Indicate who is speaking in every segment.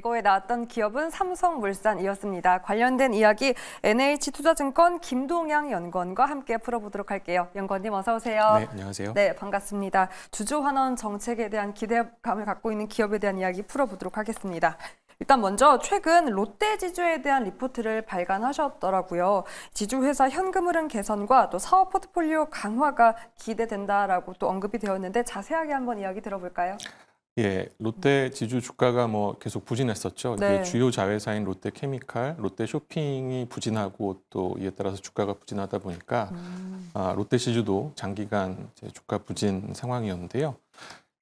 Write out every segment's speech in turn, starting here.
Speaker 1: 일거에 나왔던 기업은 삼성물산이었습니다. 관련된 이야기 NH투자증권 김동양 연구원과 함께 풀어보도록 할게요. 연구원님 어서 오세요. 네, 안녕하세요. 네, 반갑습니다. 주주환원 정책에 대한 기대감을 갖고 있는 기업에 대한 이야기 풀어보도록 하겠습니다. 일단 먼저 최근 롯데 지주에 대한 리포트를 발간하셨더라고요. 지주 회사 현금 흐름 개선과 또 사업 포트폴리오 강화가 기대된다라고 또 언급이 되었는데 자세하게 한번 이야기 들어볼까요?
Speaker 2: 예, 롯데 지주 주가가 뭐 계속 부진했었죠. 네. 주요 자회사인 롯데케미칼, 롯데쇼핑이 부진하고 또 이에 따라서 주가가 부진하다 보니까 음. 아, 롯데시주도 장기간 주가 부진 상황이었는데요.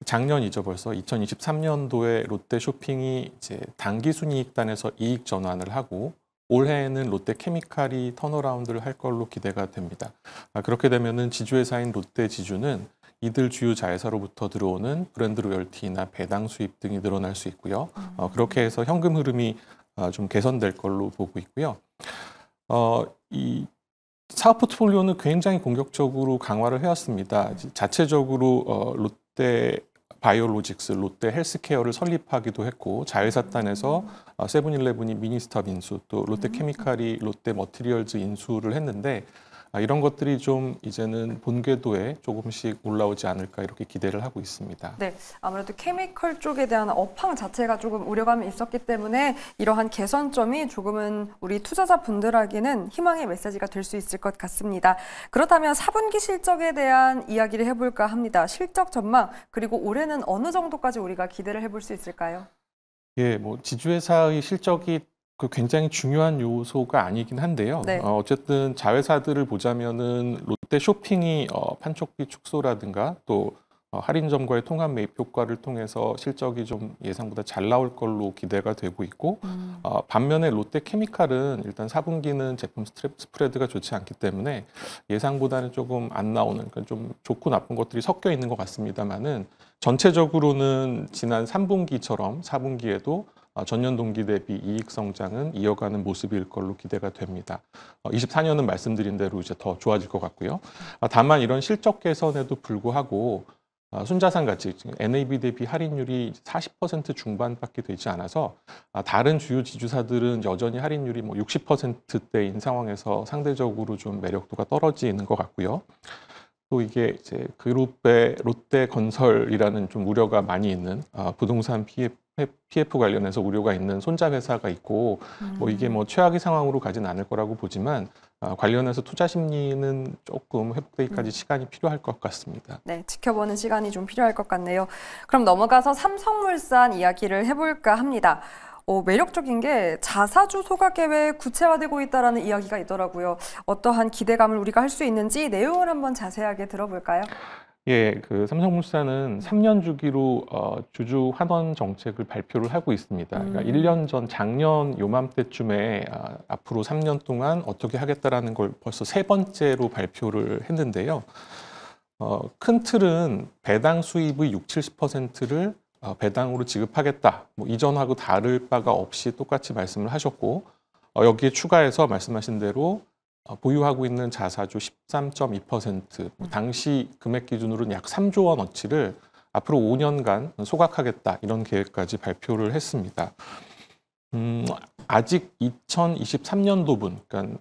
Speaker 2: 작년이죠 벌써 2023년도에 롯데쇼핑이 이제 단기 순이익단에서 이익 전환을 하고 올해에는 롯데케미칼이 턴어라운드를 할 걸로 기대가 됩니다. 아, 그렇게 되면은 지주회사인 롯데지주는 이들 주요 자회사로부터 들어오는 브랜드 로열티나 배당 수입 등이 늘어날 수 있고요. 어, 그렇게 해서 현금 흐름이 어, 좀 개선될 걸로 보고 있고요. 어, 이 사업 포트폴리오는 굉장히 공격적으로 강화를 해왔습니다. 자체적으로 어, 롯데 바이오로직스, 롯데 헬스케어를 설립하기도 했고 자회사단에서 어, 세븐일레븐이 미니스탑 인수, 또 롯데케미칼이 롯데 머티리얼즈 인수를 했는데 아, 이런 것들이 좀 이제는 본궤도에 조금씩 올라오지 않을까 이렇게 기대를 하고 있습니다.
Speaker 1: 네, 아무래도 케미컬 쪽에 대한 업황 자체가 조금 우려감이 있었기 때문에 이러한 개선점이 조금은 우리 투자자 분들에게는 희망의 메시지가 될 수 있을 것 같습니다. 그렇다면 4분기 실적에 대한 이야기를 해볼까 합니다. 실적 전망 그리고 올해는 어느 정도까지 우리가 기대를 해볼 수 있을까요?
Speaker 2: 예, 뭐 지주회사의 실적이 그 굉장히 중요한 요소가 아니긴 한데요. 네. 어, 쨌든 자회사들을 보자면은 롯데 쇼핑이 어, 판촉비 축소라든가 또 어, 할인점과의 통합 매입 효과를 통해서 실적이 좀 예상보다 잘 나올 걸로 기대가 되고 있고 음. 어, 반면에 롯데 케미칼은 일단 4분기는 제품 스트랩 스프레드가 좋지 않기 때문에 예상보다는 조금 안 나오는 그러니까 좀 좋고 나쁜 것들이 섞여 있는 것 같습니다만은 전체적으로는 지난 3분기처럼 4분기에도 아, 전년 동기 대비 이익 성장은 이어가는 모습일 걸로 기대가 됩니다. 24년은 어, 말씀드린 대로 이제 더 좋아질 것 같고요. 아, 다만 이런 실적 개선에도 불구하고 아, 순자산 가치, NAV 대비 할인율이 40% 중반밖에 되지 않아서 다른 주요 지주사들은 여전히 할인율이 뭐 60%대인 상황에서 상대적으로 좀 매력도가 떨어지는 것 같고요. 또 이게 이제 그룹의 롯데건설이라는 좀 우려가 많이 있는 부동산 PF PF 관련해서 우려가 있는 손자 회사가 있고 음. 뭐 이게 뭐 최악의 상황으로 가진 않을 거라고 보지만 어, 관련해서 투자 심리는 조금 회복되기까지 음. 시간이 필요할 것 같습니다.
Speaker 1: 네, 지켜보는 시간이 좀 필요할 것 같네요. 그럼 넘어가서 삼성물산 이야기를 해볼까 합니다. 어, 매력적인 게 자사주 소각 계획 구체화되고 있다라는 이야기가 있더라고요. 어떠한 기대감을 우리가 할 수 있는지 내용을 한번 자세하게 들어볼까요?
Speaker 2: 예, 그 삼성물산은 3년 주기로 어, 주주 환원 정책을 발표를 하고 있습니다. 그러니까 음. 그러니까 1년 전 작년 요맘때쯤에 아, 앞으로 3년 동안 어떻게 하겠다라는 걸 벌써 세 번째로 발표를 했는데요. 어, 큰 틀은 배당 수입의 6, 70%를 어, 배당으로 지급하겠다. 뭐 이전하고 다를 바가 없이 똑같이 말씀을 하셨고 어, 여기에 추가해서 말씀하신 대로 어, 보유하고 있는 자사주 13.2%, 뭐 당시 금액 기준으로는 약 3조 원어치를 앞으로 5년간 소각하겠다 이런 계획까지 발표를 했습니다. 음, 아직 2023년도분, 그러니까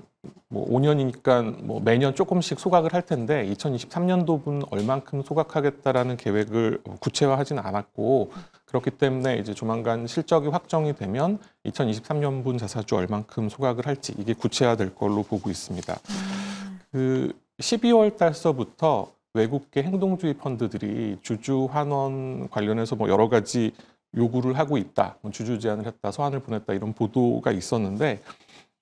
Speaker 2: 뭐 5년이니까 뭐 매년 조금씩 소각을 할 텐데 2023년도분 얼만큼 소각하겠다라는 계획을 어, 구체화하지는 않았고 그렇기 때문에 이제 조만간 실적이 확정이 되면 2023년분 자사주 얼만큼 소각을 할지 이게 구체화될 걸로 보고 있습니다. 그 12월 달서부터 외국계 행동주의 펀드들이 주주 환원 관련해서 뭐 여러 가지 요구를 하고 있다, 뭐 주주 제안을 했다, 소환을 보냈다 이런 보도가 있었는데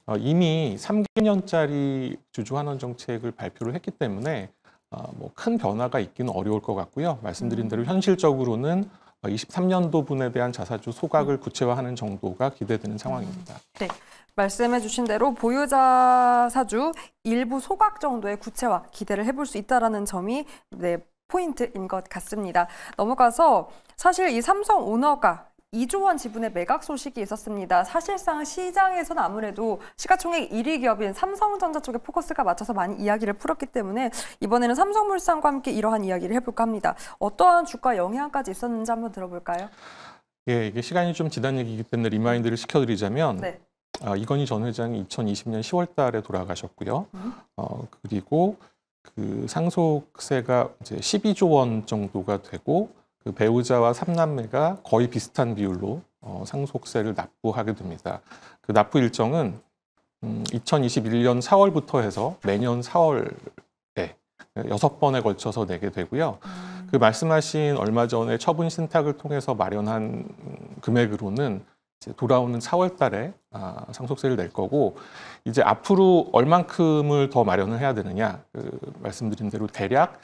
Speaker 2: 어, 이미 3개년짜리 주주 환원 정책을 발표를 했기 때문에 어, 뭐큰 변화가 있기는 어려울 것 같고요. 말씀드린 대로 현실적으로는 23년도 어, 분에 대한 자사주 소각을 구체화하는 정도가 기대되는 상황입니다.
Speaker 1: 네. 말씀해 주신 대로 보유자 사주 일부 소각 정도의 구체화 기대를 해볼 수 있다는 점이 네, 포인트인 것 같습니다. 넘어가서 사실 이 삼성 오너가 2조 원 지분의 매각 소식이 있었습니다. 사실상 시장에서는 아무래도 시가총액 1위 기업인 삼성전자 쪽에 포커스가 맞춰서 많이 이야기를 풀었기 때문에 이번에는 삼성물산과 함께 이러한 이야기를 해볼까 합니다. 어떠한 주가 영향까지 있었는지 한번 들어볼까요?
Speaker 2: 예, 이게 시간이 좀 지난 얘기이기 때문에 리마인드를 시켜드리자면 네. 아, 이건희 전 회장이 2020년 10월 달에 돌아가셨고요. 음. 어, 그리고 그 상속세가 이제 12조 원 정도가 되고 그 배우자와 3남매가 거의 비슷한 비율로 어, 상속세를 납부하게 됩니다. 그 납부 일정은 음, 2021년 4월부터 해서 매년 4월에 여 번에 걸쳐서 내게 되고요. 음. 그 말씀하신 얼마 전에 처분 신탁을 통해서 마련한 금액으로는 돌아오는 4월 달에 아, 상속세를 낼 거고 이제 앞으로 얼만큼을 더 마련을 해야 되느냐 그 말씀드린 대로 대략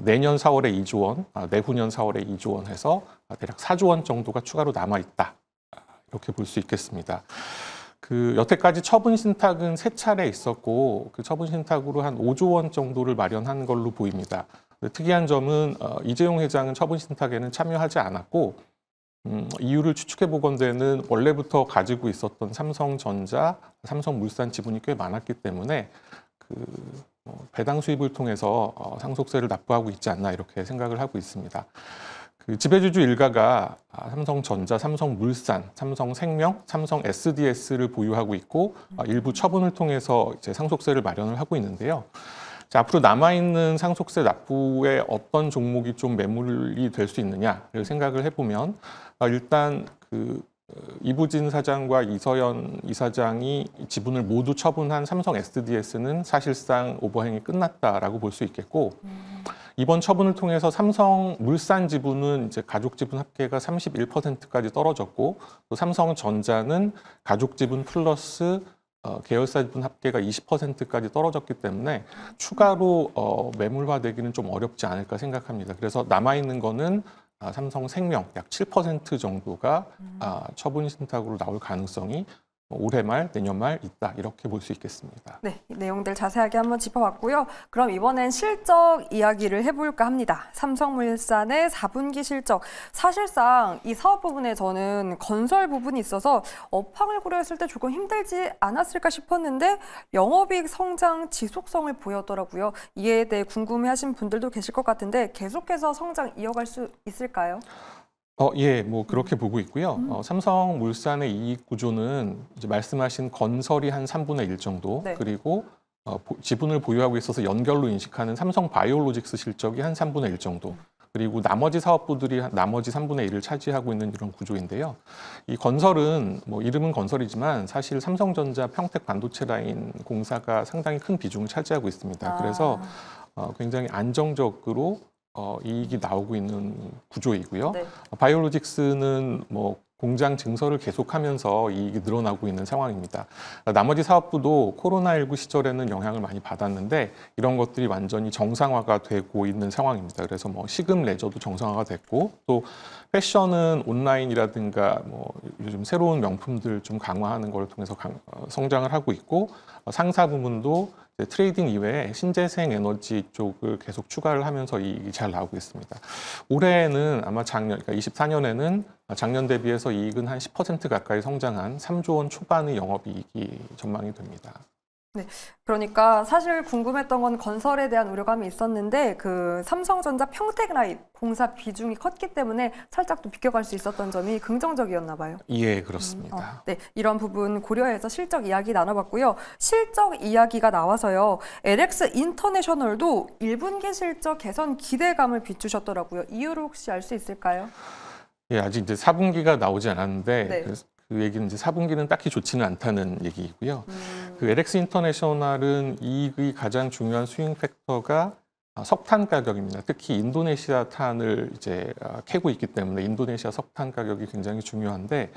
Speaker 2: 내년 4월에 2조 원, 아, 내후년 4월에 2조 원 해서 대략 4조 원 정도가 추가로 남아있다. 이렇게 볼 수 있겠습니다. 그 여태까지 처분 신탁은 세 차례 있었고 그 처분 신탁으로 한 5조 원 정도를 마련한 걸로 보입니다. 특이한 점은 어, 이재용 회장은 처분 신탁에는 참여하지 않았고 음, 이유를 추측해 보건대는 원래부터 가지고 있었던 삼성전자, 삼성물산 지분이 꽤 많았기 때문에 그 어, 배당 수입을 통해서 어, 상속세를 납부하고 있지 않나 이렇게 생각을 하고 있습니다. 그 지배주주 일가가 아, 삼성전자, 삼성물산, 삼성생명, 삼성SDS를 보유하고 있고 아, 일부 처분을 통해서 이제 상속세를 마련을 하고 있는데요. 자, 앞으로 남아있는 상속세 납부의 어떤 종목이 좀 매물이 될 수 있느냐를 생각을 해보면 아, 일단 그 이부진 사장과 이서연 이사장이 지분을 모두 처분한 삼성 SDS는 사실상 오버행이 끝났다라고 볼 수 있겠고 이번 처분을 통해서 삼성 물산 지분은 이제 가족 지분 합계가 31%까지 떨어졌고 또 삼성전자는 가족 지분 플러스 어, 계열사 지분 합계가 20%까지 떨어졌기 때문에 추가로 어, 매물화되기는 좀 어렵지 않을까 생각합니다. 그래서 남아있는 거는 아, 삼성생명 약 7% 정도가 음. 처분 신탁으로 나올 가능성이 올해 말, 내년 말 있다 이렇게 볼 수 있겠습니다.
Speaker 1: 네, 내용들 자세하게 한번 짚어봤고요. 그럼 이번엔 실적 이야기를 해볼까 합니다. 삼성물산의 4분기 실적. 사실상 이 사업 부분에 저는 건설 부분이 있어서 업황을 고려했을 때 조금 힘들지 않았을까 싶었는데 영업이익 성장 지속성을 보였더라고요. 이에 대해 궁금해하신 분들도 계실 것 같은데 계속해서 성장 이어갈 수 있을까요?
Speaker 2: 어, 예, 뭐 그렇게 보고 있고요. 어, 삼성물산의 이익 구조는 이제 말씀하신 건설이 한 3분의 1 정도, 네. 그리고 어, 보, 지분을 보유하고 있어서 연결로 인식하는 삼성바이오로직스 실적이 한 3분의 1 정도, 그리고 나머지 사업부들이 나머지 3분의 1을 차지하고 있는 이런 구조인데요. 이 건설은 뭐 이름은 건설이지만 사실 삼성전자 평택 반도체 라인 공사가 상당히 큰 비중을 차지하고 있습니다. 아. 그래서 어, 굉장히 안정적으로 어, 이익이 나오고 있는 구조이고요. 네. 바이오로직스는 뭐 공장 증설을 계속하면서 이익이 늘어나고 있는 상황입니다. 나머지 사업부도 코로나19 시절에는 영향을 많이 받았는데 이런 것들이 완전히 정상화가 되고 있는 상황입니다. 그래서 뭐 시금 레저도 정상화가 됐고 또 패션은 온라인이라든가 뭐 요즘 새로운 명품들 좀 강화하는 걸 통해서 강, 어, 성장을 하고 있고 상사 부문도 트레이딩 이외에 신재생 에너지 쪽을 계속 추가를 하면서 이익이 잘 나오고 있습니다. 올해에는 아마 작년, 그러니까 24년에는 작년 대비해서 이익은 한 10% 가까이 성장한 3조 원 초반의 영업이익이 전망이 됩니다.
Speaker 1: 네, 그러니까 사실 궁금했던 건 건설에 대한 우려감이 있었는데 그 삼성전자 평택라인 공사 비중이 컸기 때문에 살짝 또 비껴갈 수 있었던 점이 긍정적이었나 봐요.
Speaker 2: 예, 그렇습니다.
Speaker 1: 음, 어, 네, 이런 부분 고려해서 실적 이야기 나눠봤고요. 실적 이야기가 나와서요. LX 인터내셔널도 1분기 실적 개선 기대감을 비추셨더라고요. 이유를 혹시 알 수 있을까요?
Speaker 2: 예, 아직 이제 4분기가 나오지 않았는데 네. 그 얘기는 이제 4분기는 딱히 좋지는 않다는 얘기이고요. 음. 그 LX 인터내셔널은 이익의 가장 중요한 스윙 팩터가 아, 석탄 가격입니다. 특히 인도네시아 탄을 이제 아, 캐고 있기 때문에 인도네시아 석탄 가격이 굉장히 중요한데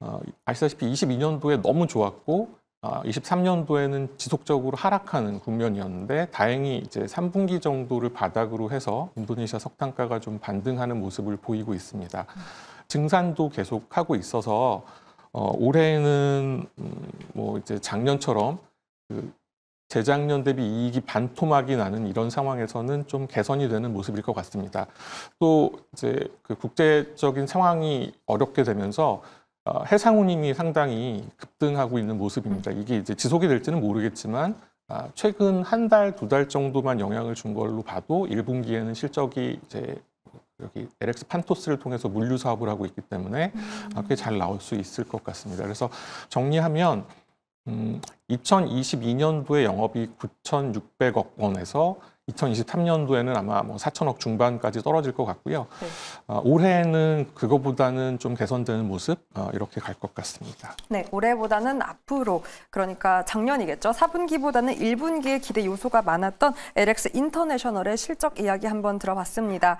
Speaker 2: 어, 아시다시피 22년도에 너무 좋았고 23년도에는 아, 지속적으로 하락하는 국면이었는데 다행히 이제 3분기 정도를 바닥으로 해서 인도네시아 석탄가가 좀 반등하는 모습을 보이고 있습니다. 음. 증산도 계속하고 있어서 어, 올해는 음, 뭐 이제 작년처럼 그 재작년 대비 이익이 반토막이 나는 이런 상황에서는 좀 개선이 되는 모습일 것 같습니다. 또 이제 그 국제적인 상황이 어렵게 되면서 어, 해상운임이 상당히 급등하고 있는 모습입니다. 이게 이제 지속이 될지는 모르겠지만 아, 최근 한 달, 두 달 정도만 영향을 준 걸로 봐도 1분기에는 실적이 이제 여기 LX 판토스를 통해서 물류 사업을 하고 있기 때문에 음. 꽤잘 아, 나올 수 있을 것 같습니다. 그래서 정리하면 음, 2022년도에 영업이 9,600억 원에서 2023년도에는 아마 뭐 4천억 중반까지 떨어질 것 같고요. 네. 어, 올해는 그거보다는 좀 개선되는 모습 어, 이렇게 갈 것 같습니다.
Speaker 1: 네, 올해보다는 앞으로 그러니까 작년이겠죠. 4분기보다는 1분기에 기대 요소가 많았던 LX 인터내셔널의 실적 이야기 한번 들어봤습니다.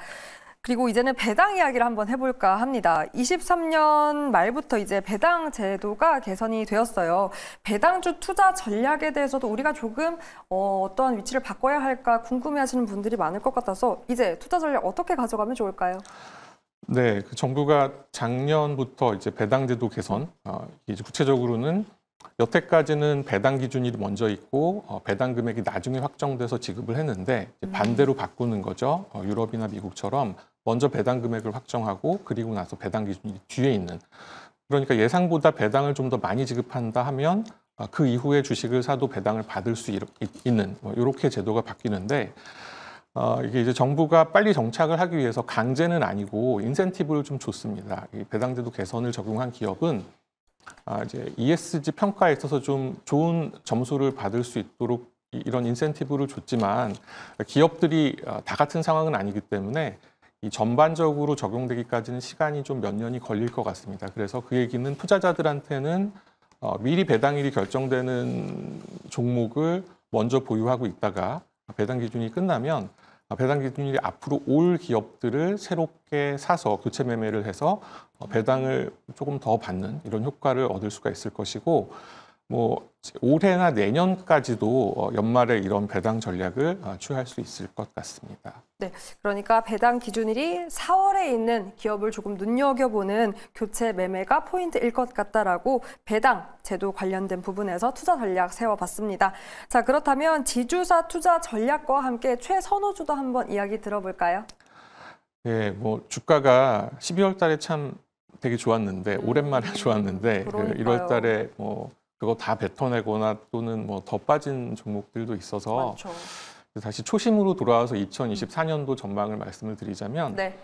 Speaker 1: 그리고 이제는 배당 이야기를 한번 해볼까 합니다. 23년 말부터 이제 배당 제도가 개선이 되었어요. 배당주 투자 전략에 대해서도 우리가 조금 어, 어떠한 위치를 바꿔야 할까 궁금해하시는 분들이 많을 것 같아서 이제 투자 전략 어떻게 가져가면 좋을까요?
Speaker 2: 네, 그 정부가 작년부터 이제 배당제도 개선, 어, 이제 구체적으로는 여태까지는 배당 기준이 먼저 있고 어, 배당 금액이 나중에 확정돼서 지급을 했는데 음. 반대로 바꾸는 거죠. 어, 유럽이나 미국처럼 먼저 배당 금액을 확정하고 그리고 나서 배당 기준이 뒤에 있는 그러니까 예상보다 배당을 좀 더 많이 지급한다 하면 어, 그 이후에 주식을 사도 배당을 받을 수 있, 는 이렇게 뭐 제도가 바뀌는데 어, 이게 이제 정부가 빨리 정착을 하기 위해서 강제는 아니고 인센티브를 좀 줬습니다. 이 배당제도 개선을 적용한 기업은 아, 이제 ESG 평가에 있어서 좀 좋은 점수를 받을 수 있도록 이런 인센티브를 줬지만 기업들이 어, 다 같은 상황은 아니기 때문에 이 전반적으로 적용되기까지는 시간이 좀 몇 년이 걸릴 것 같습니다. 그래서 그 얘기는 투자자들한테는 어, 미리 배당일이 결정되는 종목을 먼저 보유하고 있다가 배당 기준이 끝나면 아, 배당 기준율이 앞으로 올 기업들을 새롭게 사서 교체 매매를 해서 어, 배당을 조금 더 받는 이런 효과를 얻을 수가 있을 것이고 뭐 올해나 내년까지도 어, 연말에 이런 배당 전략을 어, 취할 수 있을 것 같습니다.
Speaker 1: 네, 그러니까 배당 기준일이 4월에 있는 기업을 조금 눈여겨보는 교체 매매가 포인트일 것 같다라고 배당 제도 관련된 부분에서 투자 전략 세워봤습니다. 자, 그렇다면 지주사 투자 전략과 함께 최선호주도 한번 이야기 들어볼까요?
Speaker 2: 네, 뭐 주가가 12월 달에 참 되게 좋았는데 음, 오랜만에 좋았는데 1월 그 달에 뭐 그거 다 뱉어내거나 또는 뭐 더 빠진 종목들도 있어서 많죠. 다시 초심으로 돌아와서 2024년도 전망을 말씀을 드리자면 네.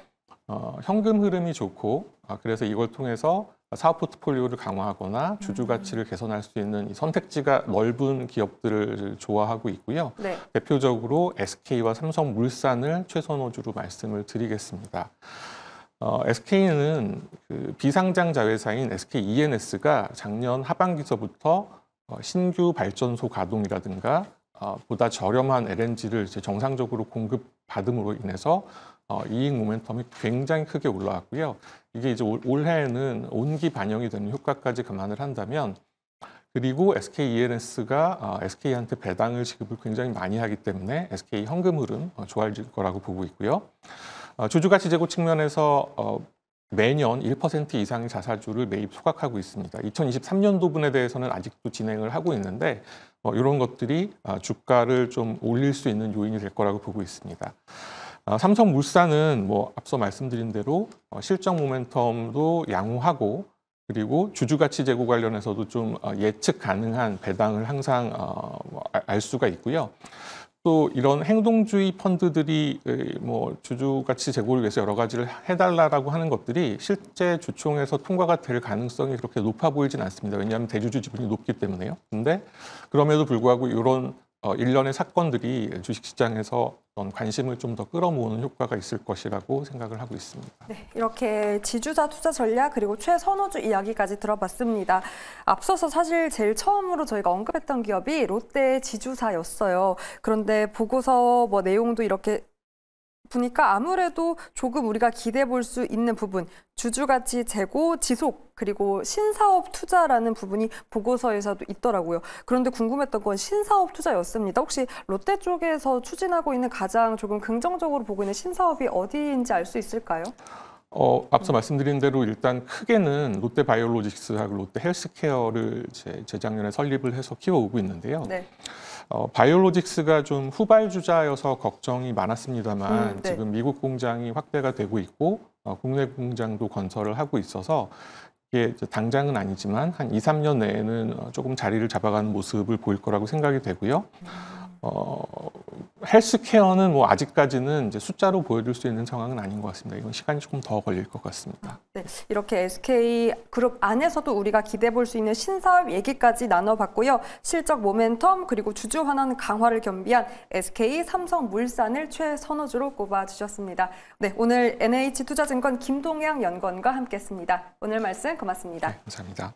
Speaker 2: 어, 현금 흐름이 좋고 아, 그래서 이걸 통해서 사업 포트폴리오를 강화하거나 주주 음. 가치를 개선할 수 있는 이 선택지가 넓은 기업들을 좋아하고 있고요. 네. 대표적으로 SK와 삼성물산을 최선호주로 말씀을 드리겠습니다. 어, SK는 그 비상장 자회사인 SKENS가 작년 하반기서부터 어, 신규 발전소 가동이라든가 어, 보다 저렴한 LNG를 이제 정상적으로 공급받음으로 인해서 어, 이익 모멘텀이 굉장히 크게 올라왔고요. 이게 이제 올, 올해에는 온기 반영이 되는 효과까지 감안을 한다면 그리고 SKENS가 어, SK한테 배당을 지급을 굉장히 많이 하기 때문에 SK e 현금 흐름 어, 좋아질 거라고 보고 있고요. 아, 주주가치 제고 측면에서 어, 매년 1% 이상의 자살주를 매입 소각하고 있습니다. 2023년도분에 대해서는 아직도 진행을 하고 있는데 어, 이런 것들이 아, 주가를 좀 올릴 수 있는 요인이 될 거라고 보고 있습니다. 아, 삼성물산은 뭐 앞서 말씀드린 대로 어, 실적 모멘텀도 양호하고 그리고 주주가치 제고 관련해서도 좀 어, 예측 가능한 배당을 항상 어, 뭐 알 수가 있고요. 또 이런 행동주의 펀드들이 뭐 주주가치 제고를 위해서 여러 가지를 해달라라고 하는 것들이 실제 주총에서 통과가 될 가능성이 그렇게 높아 보이진 않습니다. 왜냐하면 대주주 지분이 높기 때문에요. 그런데 그럼에도 불구하고 이런 어, 일련의 사건들이 주식시장에서 어떤 관심을 좀 더 끌어모으는 효과가 있을 것이라고 생각을 하고 있습니다.
Speaker 1: 네, 이렇게 지주사 투자 전략 그리고 최선호주 이야기까지 들어봤습니다. 앞서서 사실 제일 처음으로 저희가 언급했던 기업이 롯데 지주사였어요. 그런데 보고서 뭐 내용도 이렇게 보니까 아무래도 조금 우리가 기대해 볼수 있는 부분, 주주가치 재고, 지속, 그리고 신사업 투자라는 부분이 보고서에서도 있더라고요. 그런데 궁금했던 건 신사업 투자였습니다. 혹시 롯데 쪽에서 추진하고 있는 가장 조금 긍정적으로 보고 있는 신사업이 어디인지 알 수 있을까요?
Speaker 2: 어, 앞서 말씀드린 대로 일단 크게는 롯데 바이오로직스하고 롯데 헬스케어를 재작년에 설립을 해서 키워오고 있는데요. 네. 어, 바이오로직스가 좀 후발주자여서 걱정이 많았습니다만 음, 네. 지금 미국 공장이 확대가 되고 있고 어, 국내 공장도 건설을 하고 있어서 이게 당장은 아니지만 한 2, 3년 내에는 조금 자리를 잡아가는 모습을 보일 거라고 생각이 되고요. 음. 어, 헬스케어는 뭐 아직까지는 이제 숫자로 보여줄 수 있는 상황은 아닌 것 같습니다. 이건 시간이 조금 더 걸릴 것 같습니다.
Speaker 1: 네, 이렇게 SK 그룹 안에서도 우리가 기대볼수 있는 신사업 얘기까지 나눠봤고요. 실적 모멘텀 그리고 주주 환원 강화를 겸비한 SK 삼성물산을 최선호주로 꼽아주셨습니다. 네, 오늘 NH투자증권 김동양 연건과 함께했습니다. 오늘 말씀 고맙습니다. 네, 감사합니다.